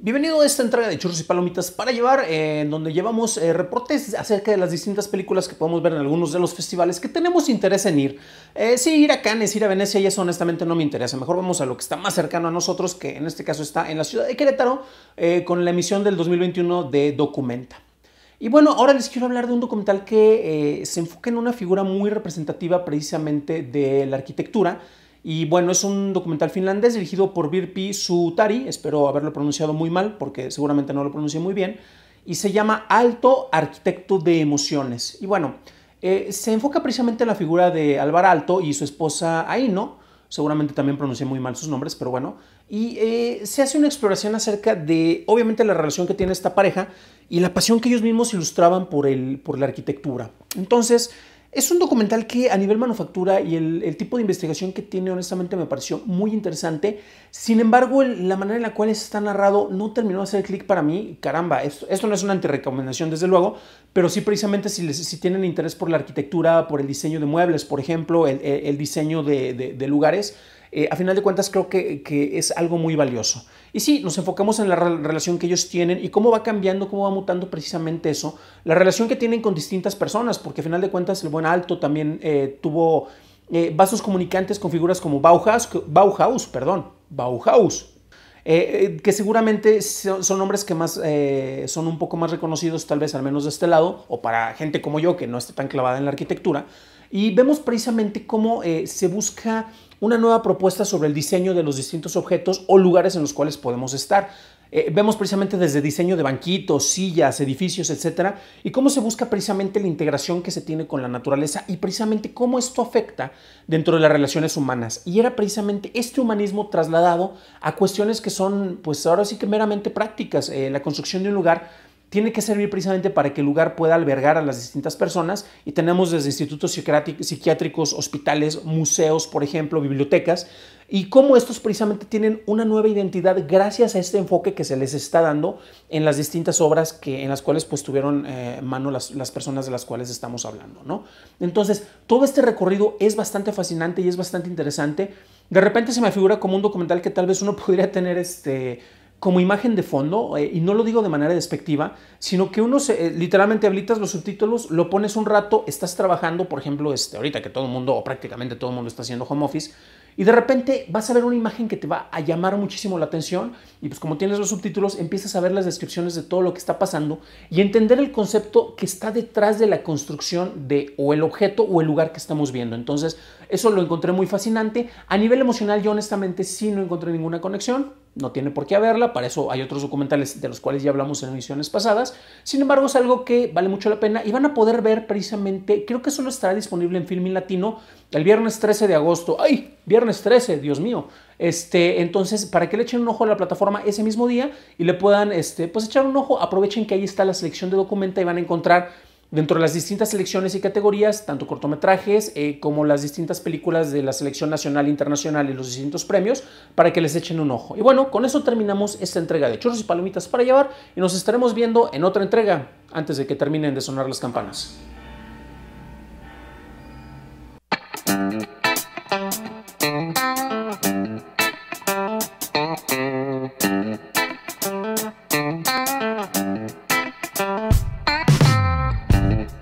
Bienvenido a esta entrega de Churros y Palomitas para llevar, eh, en donde llevamos eh, reportes acerca de las distintas películas que podemos ver en algunos de los festivales que tenemos interés en ir. Eh, sí, ir a Cannes, ir a Venecia, y eso honestamente no me interesa. Mejor vamos a lo que está más cercano a nosotros, que en este caso está en la ciudad de Querétaro, con la emisión del 2021 de Documenta. Y bueno, ahora les quiero hablar de un documental que eh, se enfoca en una figura muy representativa precisamente de la arquitectura. Y bueno, es un documental finlandés dirigido por Birpi Sutari, espero haberlo pronunciado muy mal porque seguramente no lo pronuncie muy bien, y se llama Alto Arquitecto de Emociones. Y bueno, eh, se enfoca precisamente en la figura de Alvar Alto y su esposa Aino, seguramente también pronuncié muy mal sus nombres, pero bueno, y eh, se hace una exploración acerca de, obviamente, la relación que tiene esta pareja y la pasión que ellos mismos ilustraban por, el, por la arquitectura. Entonces, es un documental que a nivel manufactura y el, tipo de investigación que tiene honestamente me pareció muy interesante. Sin embargo, la manera en la cual está narrado no terminó de hacer clic para mí. Caramba, esto, no es una antirecomendación desde luego, pero sí precisamente si, tienen interés por la arquitectura, por el diseño de muebles, por ejemplo, el, diseño de lugares eh, a final de cuentas creo que, es algo muy valioso. Y sí, nos enfocamos en la relación que ellos tienen y cómo va cambiando, cómo va mutando precisamente eso, la relación que tienen con distintas personas, porque a final de cuentas el buen Alto también eh, tuvo eh, vasos comunicantes con figuras como Bauhaus, Bauhaus, perdón, Bauhaus. que seguramente son, nombres que más son un poco más reconocidos, tal vez al menos de este lado, o para gente como yo que no esté tan clavada en la arquitectura. Y vemos precisamente cómo se busca una nueva propuesta sobre el diseño de los distintos objetos o lugares en los cuales podemos estar. Eh, vemos precisamente desde diseño de banquitos, sillas, edificios, etcétera, y cómo se busca precisamente la integración que se tiene con la naturaleza y precisamente cómo esto afecta dentro de las relaciones humanas. Y era precisamente este humanismo trasladado a cuestiones que son, pues ahora sí que meramente prácticas, eh, la construcción de un lugar tiene que servir precisamente para que el lugar pueda albergar a las distintas personas y tenemos desde institutos psiquiátricos, hospitales, museos, por ejemplo, bibliotecas, y cómo estos precisamente tienen una nueva identidad gracias a este enfoque que se les está dando en las distintas obras que, en las cuales pues tuvieron eh, mano las, las, personas de las cuales estamos hablando, ¿no? Entonces, todo este recorrido es bastante fascinante y es bastante interesante. De repente se me figura como un documental que tal vez uno podría tener este como imagen de fondo, eh, y no lo digo de manera despectiva, sino que uno eh, literalmente habilitas los subtítulos, lo pones un rato, estás trabajando, por ejemplo, este, ahorita que todo el mundo, o prácticamente todo el mundo está haciendo home office, y de repente vas a ver una imagen que te va a llamar muchísimo la atención y pues como tienes los subtítulos empiezas a ver las descripciones de todo lo que está pasando y entender el concepto que está detrás de la construcción de o el objeto o el lugar que estamos viendo. Entonces eso lo encontré muy fascinante. A nivel emocional yo honestamente sí no encontré ninguna conexión no tiene por qué haberla, para eso hay otros documentales de los cuales ya hablamos en emisiones pasadas. Sin embargo, es algo que vale mucho la pena y van a poder ver precisamente, creo que no estará disponible en Filmin Latino el viernes 13 de agosto. ¡Ay! Viernes 13, Dios mío. Este, entonces, para que le echen un ojo a la plataforma ese mismo día y le puedan, este, pues echar un ojo, aprovechen que ahí está la selección de documenta y van a encontrar Dentro de las distintas selecciones y categorías, tanto cortometrajes eh, como las distintas películas de la selección nacional e internacional y los distintos premios, para que les echen un ojo. Y bueno, con eso terminamos esta entrega de churros y palomitas para llevar y nos estaremos viendo en otra entrega antes de que terminen de sonar las campanas.